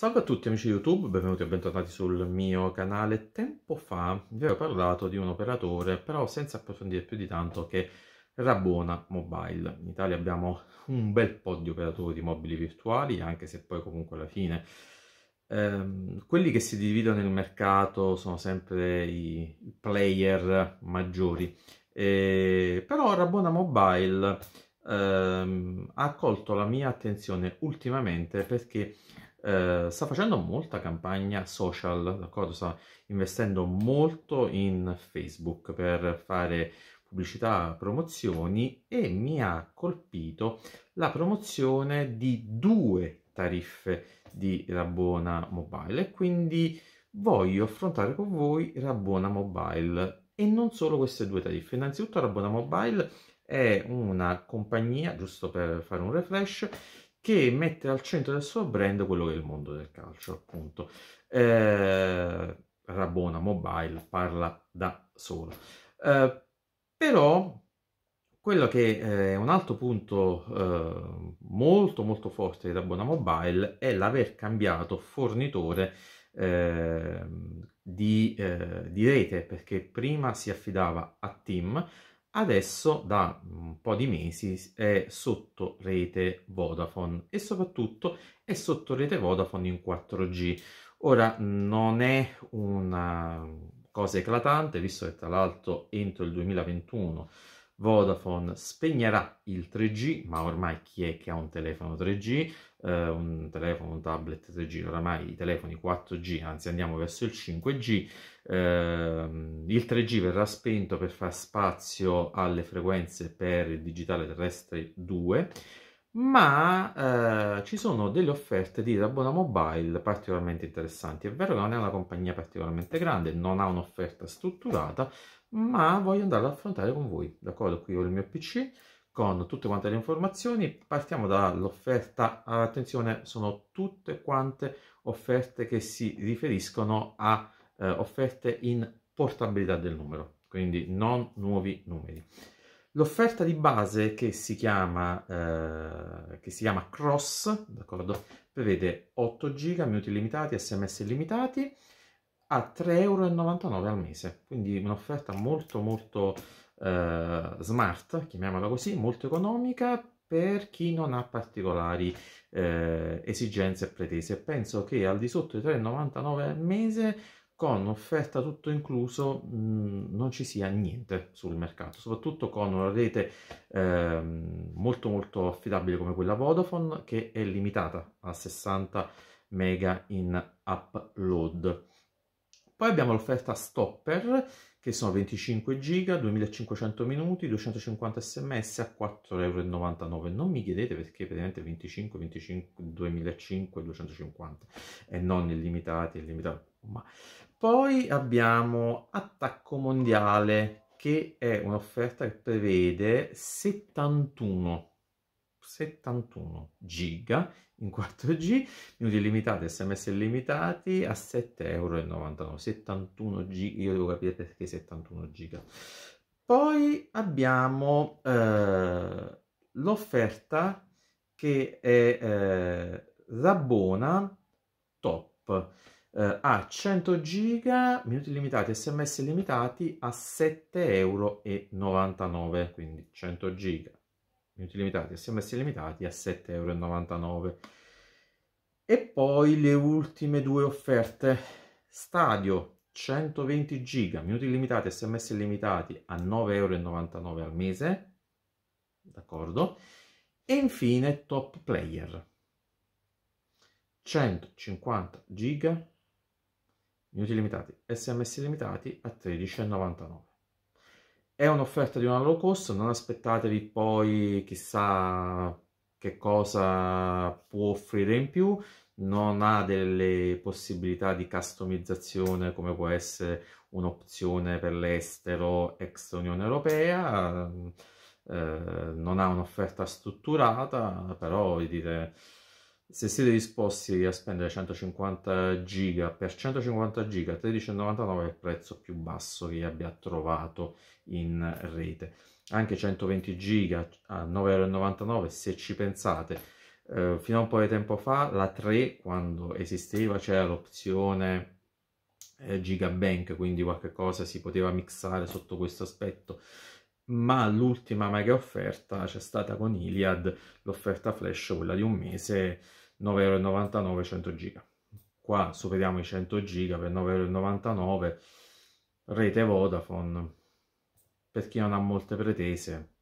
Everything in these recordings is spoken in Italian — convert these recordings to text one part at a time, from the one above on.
Salve a tutti amici di YouTube, benvenuti e bentornati sul mio canale. Tempo fa vi avevo parlato di un operatore, però senza approfondire più di tanto, che Rabona Mobile. In Italia abbiamo un bel po' di operatori mobili virtuali, anche se poi comunque alla fine ehm, quelli che si dividono nel mercato sono sempre i player maggiori. E, però Rabona Mobile ehm, ha colto la mia attenzione ultimamente perché eh, sta facendo molta campagna social, d'accordo? Sta investendo molto in Facebook per fare pubblicità, promozioni e mi ha colpito la promozione di due tariffe di Rabona Mobile quindi voglio affrontare con voi Rabona Mobile e non solo queste due tariffe. Innanzitutto Rabona Mobile è una compagnia, giusto per fare un refresh, che mette al centro del suo brand quello che è il mondo del calcio, appunto. Eh, Rabona Mobile parla da solo. Eh, però quello che eh, è un altro punto eh, molto molto forte di Rabona Mobile è l'aver cambiato fornitore eh, di, eh, di, rete perché prima si affidava a Team, adesso da un po' di mesi è sotto rete Vodafone e soprattutto è sotto rete Vodafone in 4G. Ora non è una cosa eclatante, visto che tra l'altro entro il 2021 Vodafone spegnerà il 3G, ma ormai chi è che ha un telefono 3G, eh, un telefono, un tablet 3G, oramai i telefoni 4G, anzi andiamo verso il 5G, eh, il 3G verrà spento per far spazio alle frequenze per il digitale terrestre 2, ma eh, ci sono delle offerte di Rabona Mobile particolarmente interessanti. È vero che non è una compagnia particolarmente grande, non ha un'offerta strutturata, ma voglio andare ad affrontare con voi, d'accordo? Qui ho il mio PC con tutte quante le informazioni, partiamo dall'offerta, attenzione, sono tutte quante offerte che si riferiscono a eh, offerte in portabilità del numero, quindi non nuovi numeri. L'offerta di base che si chiama, eh, che si chiama Cross, d'accordo, prevede 8 giga, minuti limitati, sms illimitati, a 3,99 euro al mese quindi un'offerta molto molto eh, smart chiamiamola così molto economica per chi non ha particolari eh, esigenze e pretese penso che al di sotto di 3,99 al mese con offerta tutto incluso mh, mm, non ci sia niente sul mercato soprattutto con una rete eh, molto molto affidabile come quella Vodafone che è limitata a 60 mega in upload poi abbiamo l'offerta stopper che sono 25 giga, 2500 minuti, 250 sms a 4,99 euro. Non mi chiedete perché praticamente 25, 25, 2005, 250 e non illimitati, illimitati. Ma. Poi abbiamo attacco mondiale che è un'offerta che prevede 71 71 giga in 4G, minuti limitati, sms limitati a 7,99 euro, 71 giga, io devo capire perché 71 giga. Poi abbiamo eh, l'offerta che è eh, Rabona Top eh, a 100 giga, minuti limitati, sms limitati a 7,99 euro, quindi 100 giga, minuti limitati, sms limitati a 7,99 euro. E poi le ultime due offerte, Stadio 120 giga, minuti limitati, sms limitati a 9,99 euro al mese, d'accordo? E infine Top Player, 150 giga, minuti limitati, sms limitati a 13,99. È un'offerta di un low cost, non aspettatevi poi chissà che cosa può offrire in più, non ha delle possibilità di customizzazione come può essere un'opzione per l'estero ex Unione Europea, eh, non ha un'offerta strutturata, però vi dire se siete disposti a spendere 150 giga per 150 giga 13,99 è il prezzo più basso che abbia trovato in rete anche 120 giga a 9,99 se ci pensate eh, fino a un po' di tempo fa la 3 quando esisteva c'era l'opzione eh, gigabank quindi qualche cosa si poteva mixare sotto questo aspetto ma l'ultima mega offerta c'è stata con Iliad, l'offerta flash, quella di un mese, 9,99€ 100 giga. Qua superiamo i 100 giga per 9,99€, rete Vodafone, per chi non ha molte pretese,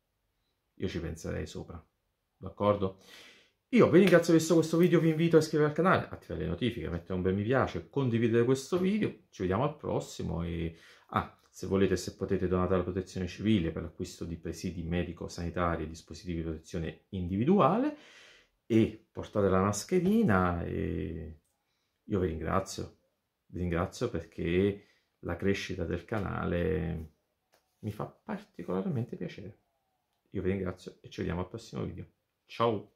io ci penserei sopra, d'accordo? Io vi ringrazio per questo video, vi invito a iscrivervi al canale, attivare le notifiche, mettere un bel mi piace, condividere questo video, ci vediamo al prossimo e... Ah, se volete, se potete, donate alla protezione civile per l'acquisto di presidi medico-sanitari e dispositivi di protezione individuale e portate la mascherina e io vi ringrazio. Vi ringrazio perché la crescita del canale mi fa particolarmente piacere. Io vi ringrazio e ci vediamo al prossimo video. Ciao!